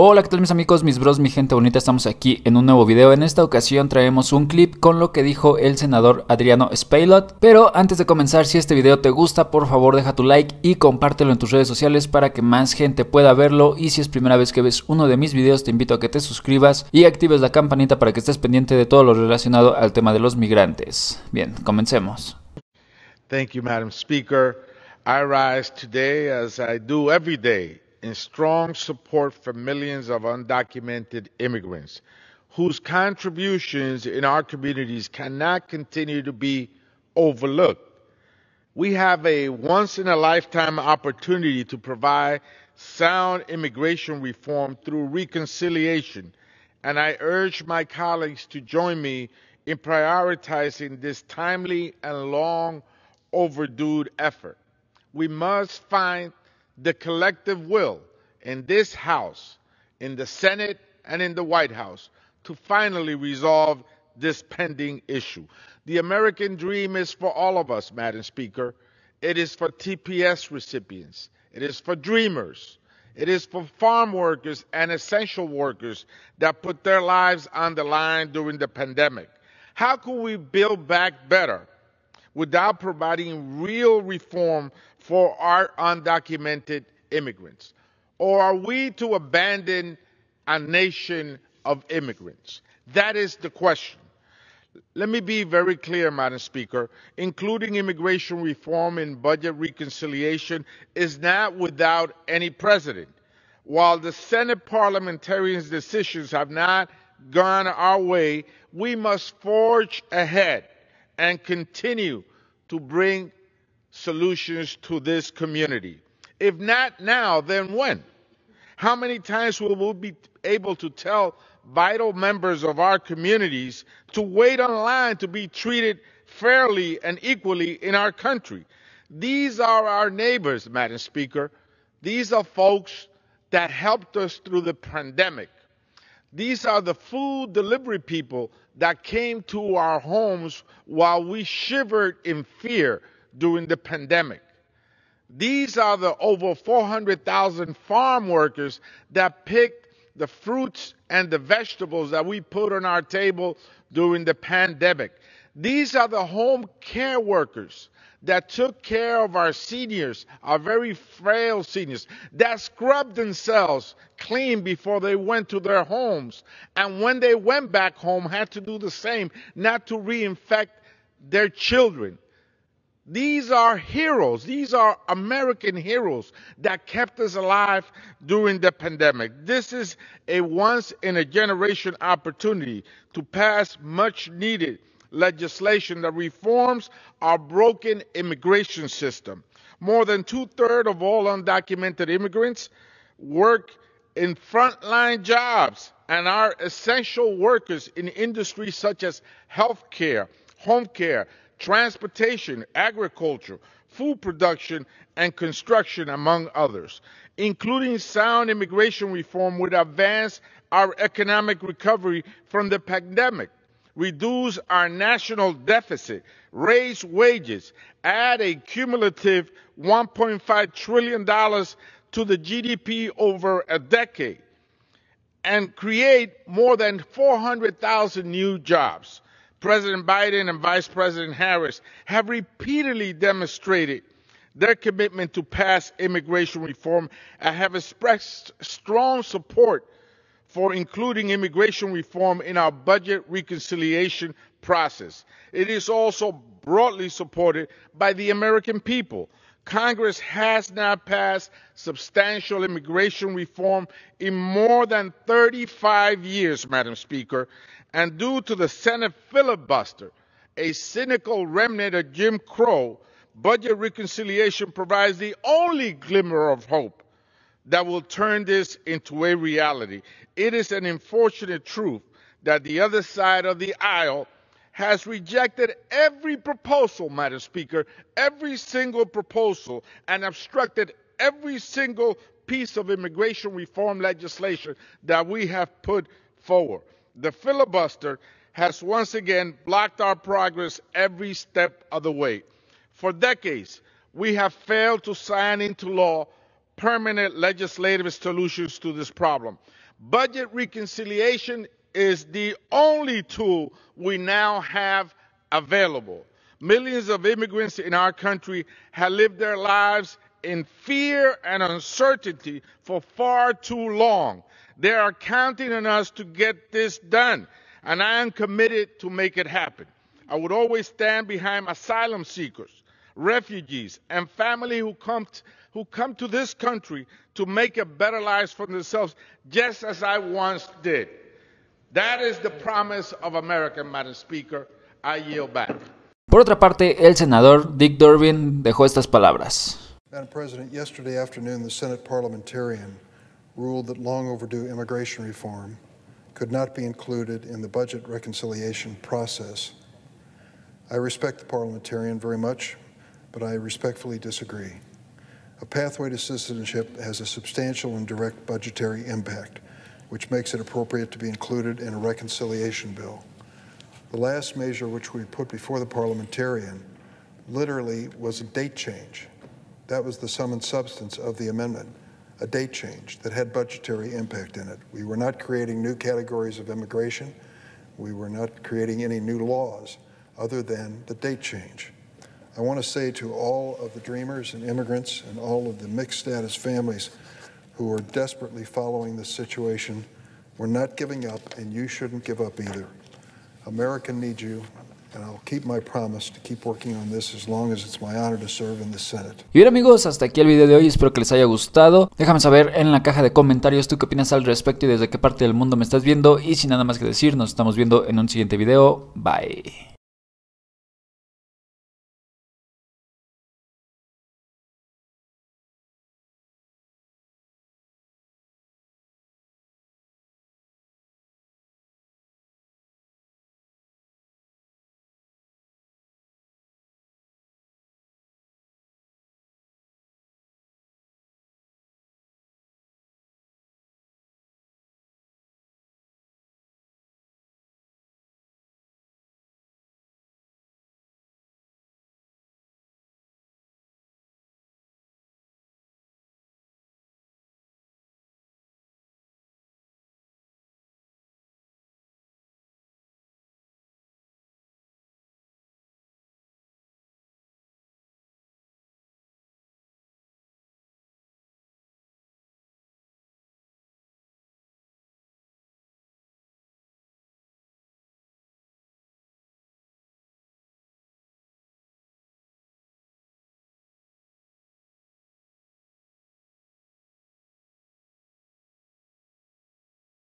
Hola, ¿qué tal mis amigos, mis bros, mi gente bonita? Estamos aquí en un nuevo video. En esta ocasión traemos un clip con lo que dijo el senador Adriano Spaylot. Pero antes de comenzar, si este video te gusta, por favor deja tu like y compártelo en tus redes sociales para que más gente pueda verlo. Y si es primera vez que ves uno de mis videos, te invito a que te suscribas y actives la campanita para que estés pendiente de todo lo relacionado al tema de los migrantes. Bien, comencemos. Thank you, Madam Speaker. I rise today as I do every day. in strong support for millions of undocumented immigrants whose contributions in our communities cannot continue to be overlooked. We have a once in a lifetime opportunity to provide sound immigration reform through reconciliation, and I urge my colleagues to join me in prioritizing this timely and long overdue effort. We must find the collective will in this House, in the Senate, and in the White House to finally resolve this pending issue. The American dream is for all of us, Madam Speaker. It is for TPS recipients. It is for dreamers. It is for farm workers and essential workers that put their lives on the line during the pandemic. How can we build back better without providing real reform for our undocumented immigrants? Or are we to abandon a nation of immigrants? That is the question. Let me be very clear, Madam Speaker. Including immigration reform in budget reconciliation is not without any precedent. While the Senate parliamentarians' decisions have not gone our way, we must forge ahead and continue to bring solutions to this community. If not now, then when? How many times will we be able to tell vital members of our communities to wait online to be treated fairly and equally in our country? These are our neighbors, Madam Speaker. These are folks that helped us through the pandemic. These are the food delivery people that came to our homes while we shivered in fear during the pandemic. These are the over 400,000 farm workers that picked the fruits and the vegetables that we put on our table during the pandemic. These are the home care workers that took care of our seniors, our very frail seniors, that scrubbed themselves clean before they went to their homes, and when they went back home had to do the same, not to reinfect their children. These are heroes. These are American heroes that kept us alive during the pandemic. This is a once in a generation opportunity to pass much needed legislation that reforms our broken immigration system. More than two thirds of all undocumented immigrants work in frontline jobs and are essential workers in industries such as healthcare, home care, transportation, agriculture, food production, and construction, among others. Including sound immigration reform would advance our economic recovery from the pandemic reduce our national deficit, raise wages, add a cumulative $1.5 trillion to the GDP over a decade, and create more than 400,000 new jobs. President Biden and Vice President Harris have repeatedly demonstrated their commitment to pass immigration reform and have expressed strong support for including immigration reform in our budget reconciliation process. It is also broadly supported by the American people. Congress has now passed substantial immigration reform in more than 35 years, Madam Speaker, and due to the Senate filibuster, a cynical remnant of Jim Crow, budget reconciliation provides the only glimmer of hope that will turn this into a reality. It is an unfortunate truth that the other side of the aisle has rejected every proposal, Madam Speaker, every single proposal, and obstructed every single piece of immigration reform legislation that we have put forward. The filibuster has once again blocked our progress every step of the way. For decades, we have failed to sign into law permanent legislative solutions to this problem. Budget reconciliation is the only tool we now have available. Millions of immigrants in our country have lived their lives in fear and uncertainty for far too long. They are counting on us to get this done, and I am committed to make it happen. I would always stand behind asylum seekers, refugees, and family who come who come to this country to make a better life for themselves, just as I once did. That is the promise of America, Madam Speaker. I yield back. Por otra parte, el senador Dick Durbin dejó estas palabras. Madam President, yesterday afternoon the Senate parliamentarian ruled that long overdue immigration reform could not be included in the budget reconciliation process. I respect the parliamentarian very much, but I respectfully disagree a pathway to citizenship has a substantial and direct budgetary impact, which makes it appropriate to be included in a reconciliation bill. The last measure which we put before the parliamentarian literally was a date change. That was the sum and substance of the amendment, a date change that had budgetary impact in it. We were not creating new categories of immigration. We were not creating any new laws other than the date change. I want to say to all of the dreamers and immigrants and all of the mixed status families who are desperately following this situation, we're not giving up, and you shouldn't give up either. America needs you, and I'll keep my promise to keep working on this as long as it's my honor to serve in the Senate. Y bien amigos, hasta aquí el video de hoy, espero que les haya gustado. Déjame saber en la caja de comentarios tú qué opinas al respecto y desde qué parte del mundo me estás viendo. Y sin nada más que decir, nos estamos viendo en un siguiente video. Bye.